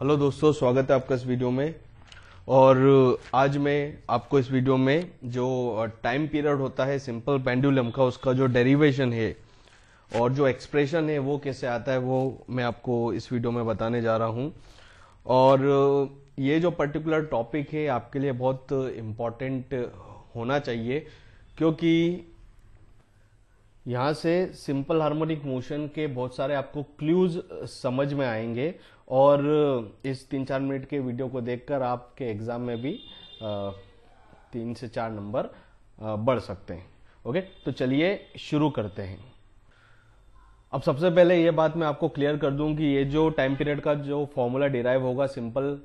hello दोस्तों स्वागत है आपका इस वीडियो में और आज मैं आपको इस वीडियो में जो टाइम पीरियड होता है सिंपल पेंडुलम का उसका जो डेरिवेशन है और जो एक्सप्रेशन है वो कैसे आता है वो मैं आपको इस वीडियो में बताने जा रहा हूँ और ये जो पर्टिकुलर टॉपिक है आपके लिए बहुत इम्पॉर्टेंट होना चाहिए क्योंकि यहाँ से सिंपल हार्मोनिक मोशन के बहुत सारे आपको क्ल्यूज समझ में आएंगे और इस तीन चार मिनट के वीडियो को देखकर आपके एग्जाम में भी तीन से चार नंबर बढ़ सकते हैं ओके तो चलिए शुरू करते हैं अब सबसे पहले ये बात मैं आपको क्लियर कर दूं कि ये जो टाइम पीरियड का जो फॉर्मूला डिराइव होगा सिंपल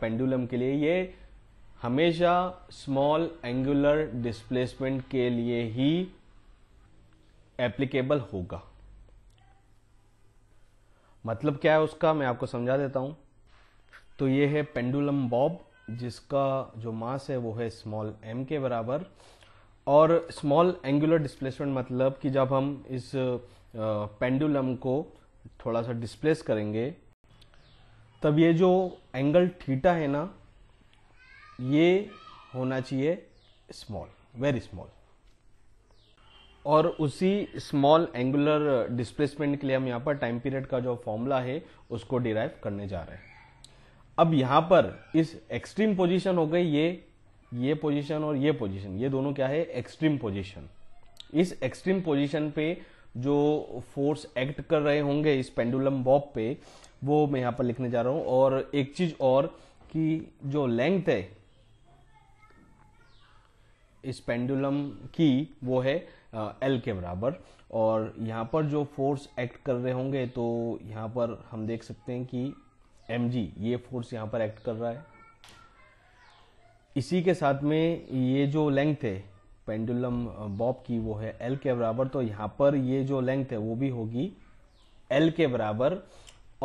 पेंडुलम के लिए ये हमेशा स्मॉल एंगुलर डिस्प्लेसमेंट के लिए ही एप्लीकेबल होगा मतलब क्या है उसका मैं आपको समझा देता हूं तो ये है पेंडुलम बॉब जिसका जो मास है वो है स्मॉल एम के बराबर और स्मॉल एंगुलर डिस्प्लेसमेंट मतलब कि जब हम इस पेंडुलम को थोड़ा सा डिस्प्लेस करेंगे तब ये जो एंगल थीटा है ना ये होना चाहिए स्मॉल वेरी स्मॉल और उसी स्मॉल एंगुलर डिस्प्लेसमेंट के लिए हम यहाँ पर टाइम पीरियड का जो फॉर्मूला है उसको डिराइव करने जा रहे हैं अब यहाँ पर इस एक्सट्रीम पोजीशन हो गई ये ये पोजीशन और ये पोजीशन ये दोनों क्या है एक्सट्रीम पोजीशन इस एक्सट्रीम पोजीशन पे जो फोर्स एक्ट कर रहे होंगे इस पेंडुलम बॉब पे वो मैं यहाँ पर लिखने जा रहा हूँ और एक चीज और कि जो लेंथ है इस पेंडुलम की वो है एल के बराबर और यहाँ पर जो फोर्स एक्ट कर रहे होंगे तो यहाँ पर हम देख सकते हैं कि एम जी ये फोर्स यहाँ पर एक्ट कर रहा है इसी के साथ में ये जो लेंथ है पेंडुलम बॉब की वो है एल के बराबर तो यहाँ पर ये जो लेंथ है वो भी होगी एल के बराबर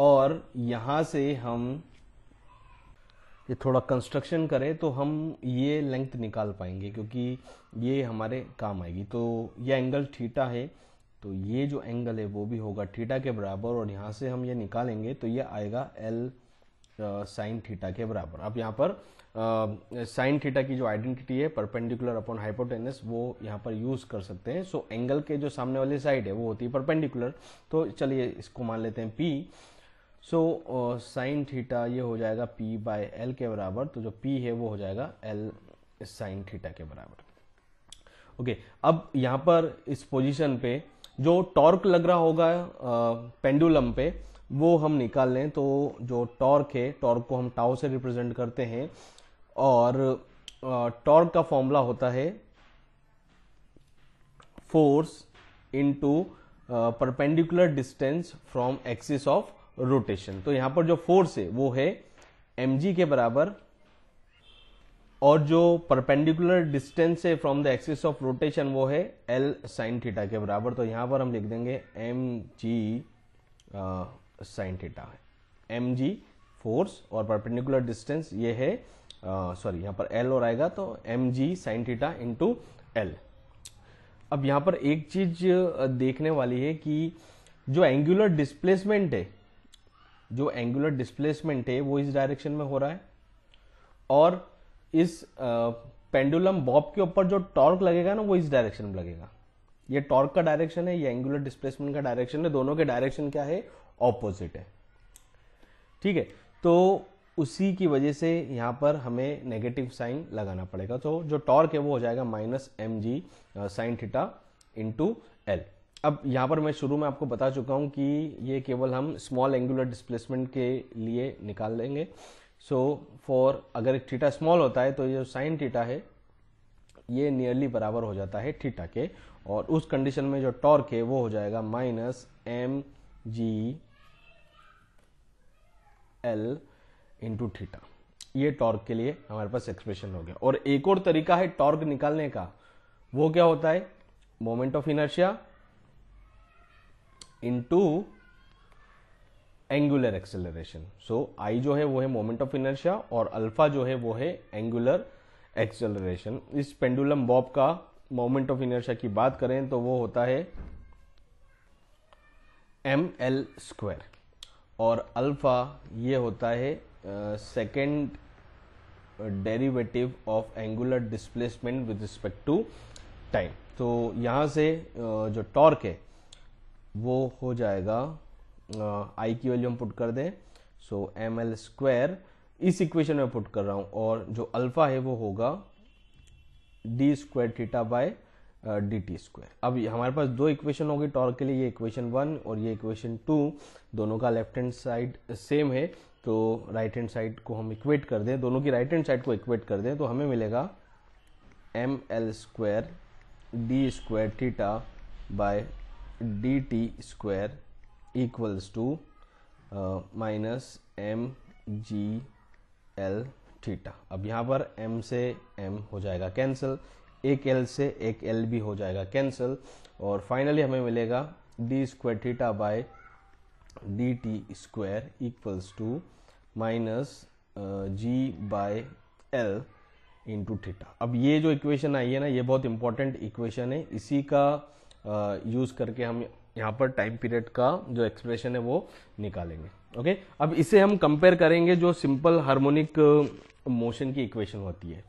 और यहाँ से हम ये थोड़ा कंस्ट्रक्शन करें तो हम ये लेंथ निकाल पाएंगे क्योंकि ये हमारे काम आएगी तो ये एंगल थीटा है तो ये जो एंगल है वो भी होगा थीटा के बराबर और यहाँ से हम ये निकालेंगे तो ये आएगा एल साइन थीटा के बराबर अब यहाँ पर साइन थीटा की जो आइडेंटिटी है परपेंडिकुलर अपॉन हाइपोटेनस वो यहाँ पर यूज कर सकते हैं सो so, एंगल के जो सामने वाली साइड है वो होती है परपेंडिकुलर तो चलिए इसको मान लेते हैं पी सो साइन थीटा ये हो जाएगा p बाय एल के बराबर तो जो p है वो हो जाएगा l साइन थीटा के बराबर ओके okay, अब यहाँ पर इस पोजीशन पे जो टॉर्क लग रहा होगा पेंडुलम पे वो हम निकाल लें तो जो टॉर्क है टॉर्क को हम टाओ से रिप्रेजेंट करते हैं और टॉर्क का फॉर्मूला होता है force into perpendicular distance from axis of rotation तो यहां पर जो फोर्स है वो है एम के बराबर और जो परपेंडिकुलर डिस्टेंस है from the axis of rotation वो है एल साइन थीटा के बराबर तो यहां पर हम लिख देंगे एम जी साइन थीटा है एम जी फोर्स और परपेंडिकुलर डिस्टेंस ये है सॉरी यहां पर एल और आएगा तो M G sine theta into L अब यहां पर एक चीज देखने वाली है कि जो एंगुलर डिस्प्लेसमेंट है जो एंगुलर डिस्प्लेसमेंट है वो इस डायरेक्शन में हो रहा है और इस पेंडुलम बॉब के ऊपर जो टॉर्क लगेगा ना वो इस डायरेक्शन में लगेगा ये टॉर्क का डायरेक्शन है ये एंगुलर डिस्प्लेसमेंट का डायरेक्शन है दोनों के डायरेक्शन क्या है ऑपोजिट है ठीक है तो उसी की वजह से यहाँ पर हमें नेगेटिव साइन लगाना पड़ेगा तो जो टॉर्क है वो हो जाएगा minus M G sine theta into L अब यहाँ पर मैं शुरू में आपको बता चुका हूँ कि ये केवल हम स्मॉल एंगुलर डिस्प्लेसमेंट के लिए निकाल लेंगे सो so, फॉर अगर एक थीटा स्मॉल होता है तो ये साइन थीटा है ये नियरली बराबर हो जाता है थीटा के और उस कंडीशन में जो टॉर्क है वो हो जाएगा minus M G L into theta ये टॉर्क के लिए हमारे पास एक्सप्रेशन हो गया और एक और तरीका है टॉर्क निकालने का वो क्या होता है moment of inertia into angular acceleration so I जो है वो है मोमेंट ऑफ इनर्शिया और अल्फा जो है वो है एंगुलर एक्सेलरेशन इस पेंडुलम बॉब का मोमेंट ऑफ इनर्शिया की बात करें तो वो होता है एम एल स्क्वायर और अल्फा ये होता है second derivative of angular displacement with respect to time तो यहाँ से uh, जो टॉर्क है वो हो जाएगा आई की वैल्यू हम पुट कर दें सो एम एल स्क्वायर इस इक्वेशन में पुट कर रहा हूँ और जो अल्फा है वो होगा D square theta by D T square अब हमारे पास दो इक्वेशन होगी टॉर्क के लिए ये इक्वेशन वन और ये इक्वेशन टू दोनों का लेफ्ट हैंड साइड सेम है तो राइट हैंड साइड को हम इक्वेट कर दें दोनों की राइट हैंड साइड को इक्वेट कर दें तो हमें मिलेगा M L square D square theta by D T square equals to minus M G L theta अब यहाँ पर m से m हो जाएगा कैंसिल एक एल से एक एल भी हो जाएगा कैंसिल और फाइनली हमें मिलेगा D square theta by D T square equals to minus G by L into theta अब ये जो इक्वेशन आई है ना ये बहुत इंपॉर्टेंट इक्वेशन है इसी का यूज करके हम यहाँ पर टाइम पीरियड का जो एक्सप्रेशन है वो निकालेंगे ओके अब इसे हम कंपेयर करेंगे जो सिंपल हार्मोनिक मोशन की इक्वेशन होती है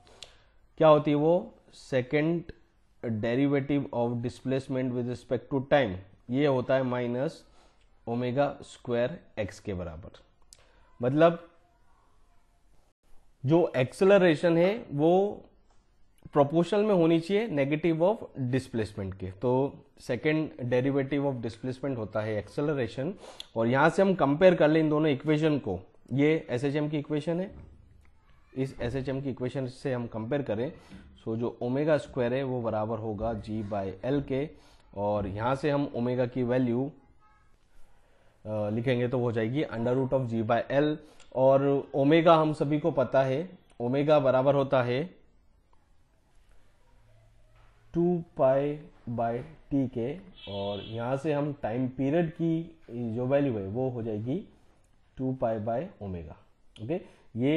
क्या होती है वो second derivative of displacement with respect to time ये होता है माइनस ओमेगा स्क्वायर एक्स के बराबर मतलब जो एक्सेलरेशन है वो प्रोपोर्शनल में होनी चाहिए नेगेटिव ऑफ डिस्प्लेसमेंट के तो सेकेंड डेरिवेटिव ऑफ डिस्प्लेसमेंट होता है एक्सेलरेशन और यहां से हम कंपेयर कर लें इन दोनों इक्वेशन को ये एस की इक्वेशन है इस एस की इक्वेशन से हम कंपेयर करें सो जो ओमेगा स्क्वायर है वो बराबर होगा जी बाय एल के और यहाँ से हम ओमेगा की वैल्यू लिखेंगे तो वो हो जाएगी under root of G by L और ओमेगा हम सभी को पता है ओमेगा बराबर होता है टू पाई बाय टी के और यहाँ से हम टाइम पीरियड की जो वैल्यू है वो हो जाएगी two pi by omega okay ये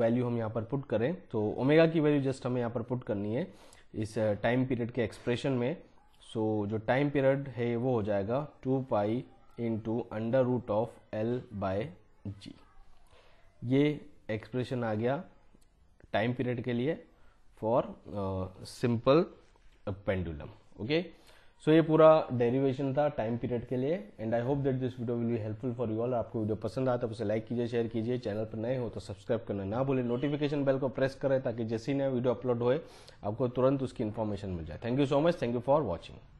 वैल्यू uh, हम यहाँ पर पुट करें तो ओमेगा की वैल्यू जस्ट हमें यहाँ पर पुट करनी है इस टाइम uh, पीरियड के एक्सप्रेशन में सो so, जो टाइम पीरियड है वो हो जाएगा two pi into under root of L by G ये एक्सप्रेशन आ गया टाइम पीरियड के लिए for simple uh, the pendulum okay so ये पूरा डेरिवेशन था टाइम पीरियड के लिए and I hope that this video will be helpful for you all आपको वीडियो पसंद आता तो उसे लाइक कीजिए शेयर कीजिए चैनल पर नए हो तो सब्सक्राइब करना ना भूलें नोटिफिकेशन बेल को प्रेस करें ताकि जैसे ही नया वीडियो अपलोड होए आपको तुरंत उसकी इन्फॉर्मेशन मिल जाए thank you so much thank you for watching